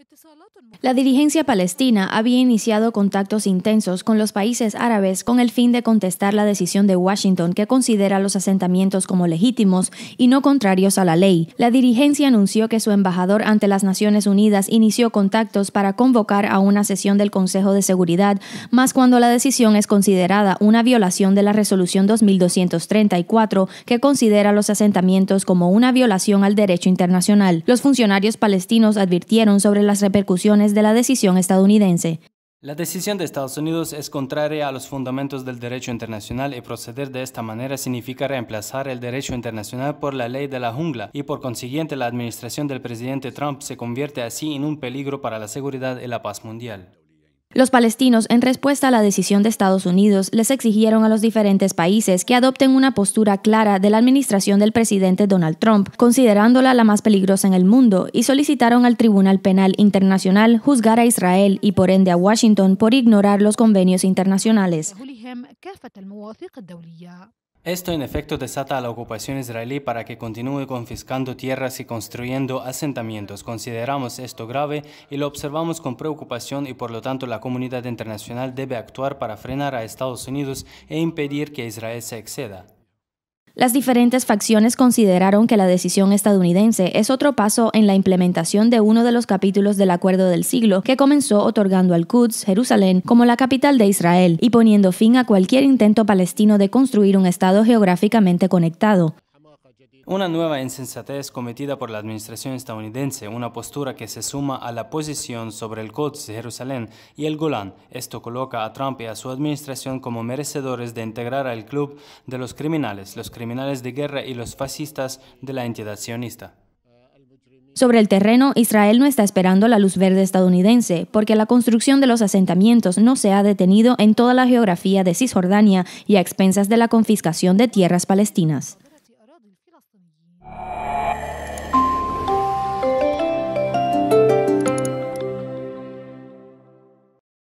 Este la dirigencia palestina había iniciado contactos intensos con los países árabes con el fin de contestar la decisión de Washington que considera los asentamientos como legítimos y no contrarios a la ley. La dirigencia anunció que su embajador ante las Naciones Unidas inició contactos para convocar a una sesión del Consejo de Seguridad, más cuando la decisión es considerada una violación de la resolución 2234 que considera los asentamientos como una violación al derecho internacional. Los funcionarios palestinos advirtieron sobre las repercusiones de la decisión estadounidense. La decisión de Estados Unidos es contraria a los fundamentos del derecho internacional y proceder de esta manera significa reemplazar el derecho internacional por la ley de la jungla y por consiguiente la administración del presidente Trump se convierte así en un peligro para la seguridad y la paz mundial. Los palestinos, en respuesta a la decisión de Estados Unidos, les exigieron a los diferentes países que adopten una postura clara de la administración del presidente Donald Trump, considerándola la más peligrosa en el mundo, y solicitaron al Tribunal Penal Internacional juzgar a Israel y por ende a Washington por ignorar los convenios internacionales. Esto en efecto desata a la ocupación israelí para que continúe confiscando tierras y construyendo asentamientos. Consideramos esto grave y lo observamos con preocupación y por lo tanto la comunidad internacional debe actuar para frenar a Estados Unidos e impedir que Israel se exceda. Las diferentes facciones consideraron que la decisión estadounidense es otro paso en la implementación de uno de los capítulos del Acuerdo del Siglo que comenzó otorgando al Quds, Jerusalén, como la capital de Israel y poniendo fin a cualquier intento palestino de construir un Estado geográficamente conectado. Una nueva insensatez cometida por la administración estadounidense, una postura que se suma a la posición sobre el de Jerusalén y el Golán. Esto coloca a Trump y a su administración como merecedores de integrar al club de los criminales, los criminales de guerra y los fascistas de la entidad sionista. Sobre el terreno, Israel no está esperando la luz verde estadounidense, porque la construcción de los asentamientos no se ha detenido en toda la geografía de Cisjordania y a expensas de la confiscación de tierras palestinas. Thank you.